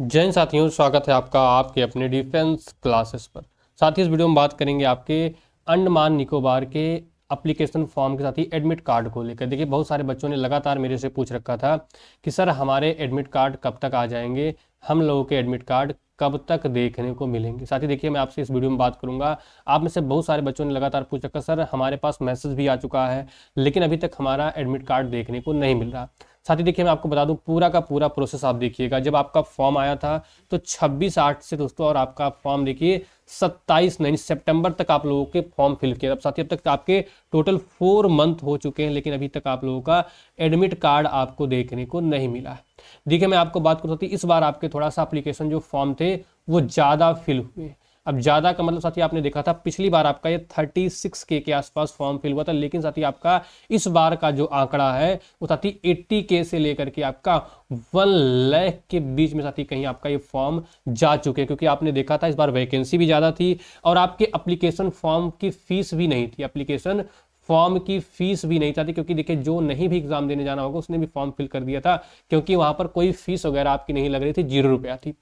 जैन साथियों स्वागत है आपका आपके अपने डिफेंस क्लासेस पर साथ ही इस वीडियो में बात करेंगे आपके अंडमान निकोबार के अप्लीकेशन फॉर्म के साथ ही एडमिट कार्ड को लेकर देखिए बहुत सारे बच्चों ने लगातार मेरे से पूछ रखा था कि सर हमारे एडमिट कार्ड कब तक आ जाएंगे हम लोगों के एडमिट कार्ड कब तक देखने को मिलेंगे साथ ही देखिए मैं आपसे इस वीडियो में बात करूंगा आप में से बहुत सारे बच्चों ने लगातार पूछ रखा सर हमारे पास मैसेज भी आ चुका है लेकिन अभी तक हमारा एडमिट कार्ड देखने को नहीं मिल रहा साथ ही देखिए मैं आपको बता दूं पूरा का पूरा प्रोसेस आप देखिएगा जब आपका फॉर्म आया था तो छब्बीस आठ से दोस्तों और आपका फॉर्म देखिए सत्ताईस नाइन सितंबर तक आप लोगों के फॉर्म फिल किए अब साथ ही अब तक आपके टोटल फोर मंथ हो चुके हैं लेकिन अभी तक आप लोगों का एडमिट कार्ड आपको देखने को नहीं मिला देखिए मैं आपको बात करता इस बार आपके थोड़ा सा अप्लीकेशन जो फॉर्म थे वो ज़्यादा फिल हुए अब ज़्यादा का मतलब साथी आपने देखा था पिछली बार आपका ये 36 के के आसपास फॉर्म फिल हुआ था लेकिन साथी आपका इस बार का जो आंकड़ा है वो साथी 80 के से लेकर के आपका वन लैख के बीच में साथी कहीं आपका ये फॉर्म जा चुके हैं क्योंकि आपने देखा था इस बार वैकेंसी भी ज़्यादा थी और आपके अप्लीकेशन फॉर्म की फीस भी नहीं थी अप्लीकेशन फॉर्म की फीस भी नहीं चाहती क्योंकि देखिए जो नहीं भी एग्जाम देने जाना होगा उसने भी फॉर्म फिल कर दिया था क्योंकि वहां पर कोई फीस वगैरह आपकी नहीं लग रही थी जीरो रुपया थी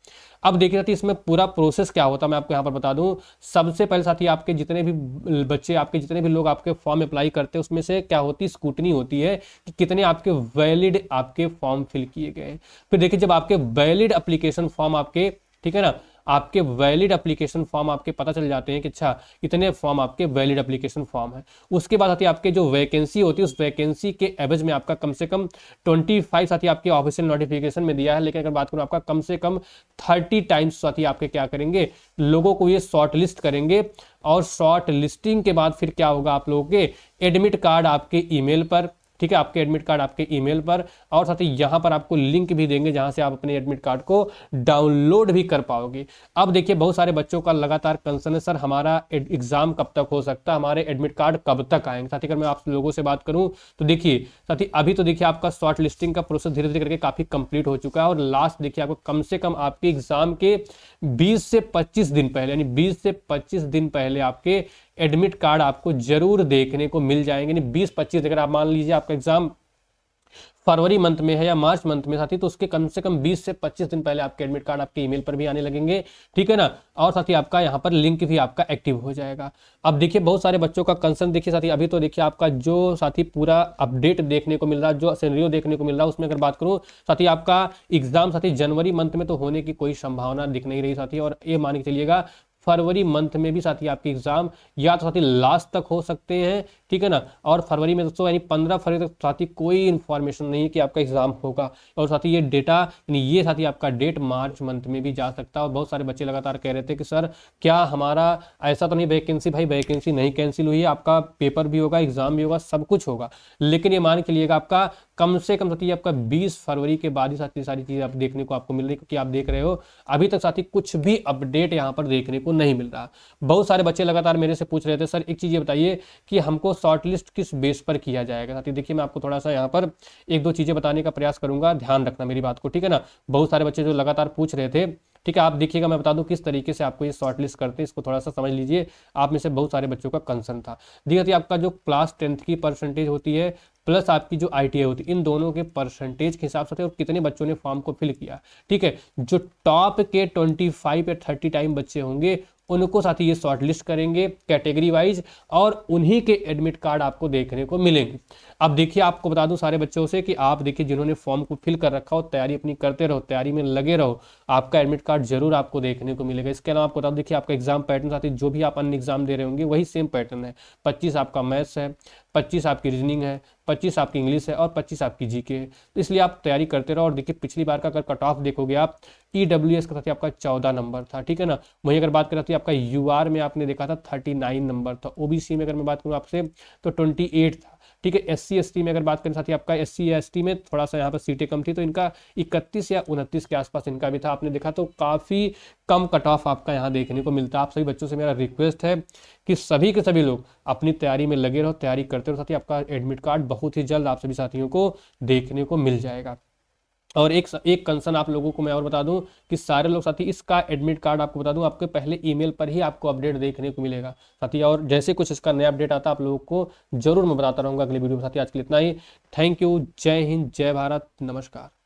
अब देखिए साथी इसमें पूरा प्रोसेस क्या होता मैं आपको यहाँ पर बता दूँ सबसे पहले साथी आपके जितने भी बच्चे आपके जितने भी लोग आपके फॉर्म अप्लाई करते हैं उसमें से क्या होती है स्कूटनी होती है कि कितने आपके वैलिड आपके फॉर्म फिल किए गए हैं फिर देखिए जब आपके वैलिड अप्लीकेशन फॉर्म आपके ठीक है ना आपके वैलिड एप्लीकेशन फॉर्म आपके पता चल जाते हैं कि अच्छा इतने फॉर्म आपके वैलिड एप्लीकेशन फॉर्म है उसके बाद है आपके जो वैकेंसी होती है उस वैकेंसी के एवज में आपका कम से कम ट्वेंटी फाइव साथी आपके ऑफिशियल नोटिफिकेशन में दिया है लेकिन अगर बात करूँ आपका कम से कम थर्टी टाइम्स साथी आपके क्या करेंगे लोगों को ये शॉर्ट लिस्ट करेंगे और शॉर्ट लिस्टिंग के बाद फिर क्या होगा आप लोगों के एडमिट कार्ड आपके ईमेल पर ठीक है आपके एडमिट कार्ड आपके ईमेल पर और साथ ही यहाँ पर आपको लिंक भी देंगे जहाँ से आप अपने एडमिट कार्ड को डाउनलोड भी कर पाओगे अब देखिए बहुत सारे बच्चों का लगातार कंसर्न है सर हमारा एग्जाम कब तक हो सकता है हमारे एडमिट कार्ड कब तक आएंगे साथ ही अगर मैं आप लोगों से बात करूं तो देखिए साथ ही अभी तो देखिए आपका शॉर्ट लिस्टिंग का प्रोसेस धीरे धीरे करके काफ़ी कंप्लीट हो चुका है और लास्ट देखिए आपको कम से कम आपके एग्जाम के बीस से पच्चीस दिन पहले यानी बीस से पच्चीस दिन पहले आपके एडमिट कार्ड आपको जरूर देखने को मिल जाएंगे यानी बीस पच्चीस अगर आप मान लीजिए आपका एग्जाम फरवरी मंथ में है या मार्च मंथ में साथी तो उसके कम से कम 20 से 25 दिन पहले आपके एडमिट कार्ड आपके ईमेल पर भी आने लगेंगे ठीक है ना और साथी आपका यहाँ पर लिंक भी आपका एक्टिव हो जाएगा अब देखिए बहुत सारे बच्चों का कंसर्न देखिए साथी अभी तो देखिए आपका जो साथी पूरा अपडेट देखने को मिल रहा है जो सीनरियो देखने को मिल रहा है उसमें अगर बात करूँ साथी आपका एग्जाम साथी जनवरी मंथ में तो होने की कोई संभावना दिख नहीं रही साथी और ये मान के चलिएगा फरवरी मंथ में भी साथी आपके एग्जाम या तो साथी लास्ट तक हो सकते हैं ठीक है ना और फरवरी में दोस्तों यानी पंद्रह फरवरी तक साथ ही कोई इन्फॉर्मेशन नहीं है कि आपका एग्जाम होगा और साथ ही ये डेटा यानी ये साथ ही आपका डेट मार्च मंथ में भी जा सकता है और बहुत सारे बच्चे लगातार कह रहे थे कि सर क्या हमारा ऐसा तो नहीं वैकेंसी भाई वैकेंसी नहीं कैंसिल हुई है आपका पेपर भी होगा एग्जाम भी होगा सब कुछ होगा लेकिन ये मान के लिएगा आपका कम से कम साथी आपका बीस फरवरी के बाद ही साथी सारी चीज़ आप देखने को आपको मिल रही क्योंकि आप देख रहे हो अभी तक साथी कुछ भी अपडेट यहाँ पर देखने को नहीं मिल रहा बहुत सारे बच्चे लगातार मेरे से पूछ रहे थे सर एक चीज़ ये बताइए कि हमको शॉर्टलिस्ट किस बेस पर किया जाएगा साथ ही देखिए मैं आपको थोड़ा सा यहाँ पर एक दो चीज़ें बताने का प्रयास करूंगा ध्यान रखना मेरी बात को ठीक है ना बहुत सारे बच्चे जो लगातार पूछ रहे थे ठीक है आप देखिएगा मैं बता दूं किस तरीके से आपको ये शॉर्टलिस्ट करते हैं इसको थोड़ा सा समझ लीजिए आप में से बहुत सारे बच्चों का कंसर्न था देखिए आपका जो क्लास टेंथ की परसेंटेज होती है प्लस आपकी जो आई होती है इन दोनों के परसेंटेज के हिसाब से और कितने बच्चों ने फॉर्म को फिल किया ठीक है जो टॉप के 25 या थर्टी टाइम बच्चे होंगे उनको साथ ही ये शॉर्ट लिस्ट करेंगे कैटेगरी वाइज और उन्हीं के एडमिट कार्ड आपको देखने को मिलेंगे अब देखिए आपको बता दूं सारे बच्चों से कि आप देखिए जिन्होंने फॉर्म को फिल कर रखा हो तैयारी अपनी करते रहो तैयारी में लगे रहो आपका एडमिट कार्ड जरूर आपको देखने को मिलेगा इसके अलावा आपको बता देखिए आपका एग्जाम पैटर्न साथ ही जो भी आप अन्य एग्जाम दे रहे होंगे वही सेम पैटर्न है पच्चीस आपका मैथ्स है पच्चीस आपकी रीजनिंग है पच्चीस आपकी इंग्लिश है और पच्चीस आपकी जी है तो इसलिए आप तैयारी करते रहो और देखिए पिछली बार का अगर कट ऑफ देखोगे आप ई डब्ल्यू एस का साथ आपका चौदह नंबर था ठीक है ना वहीं अगर बात करें तो आपका यू आर में आपने देखा था थर्टी नाइन नंबर था ओ बी सी में अगर मैं बात करूँ आपसे तो ट्वेंटी एट था ठीक है एस सी में अगर बात करें साथी आपका एस सी में थोड़ा सा यहाँ पर सीटें कम थी तो इनका इकतीस या उनतीस के आसपास इनका भी था आपने देखा तो काफ़ी कम कट ऑफ आपका यहाँ देखने को मिलता है आप सभी बच्चों से मेरा रिक्वेस्ट है कि सभी के सभी लोग अपनी तैयारी में लगे रहो तैयारी करते रहो साथी आपका एडमिट कार्ड बहुत ही जल्द आप सभी साथियों को देखने को मिल जाएगा और एक एक कंसर्न आप लोगों को मैं और बता दूं कि सारे लोग साथी इसका एडमिट कार्ड आपको बता दूं आपके पहले ईमेल पर ही आपको अपडेट देखने को मिलेगा साथी और जैसे कुछ इसका नया अपडेट आता है आप लोगों को जरूर मैं बताता रहूंगा अगले वीडियो में साथी आज के लिए इतना ही थैंक यू जय हिंद जय भारत नमस्कार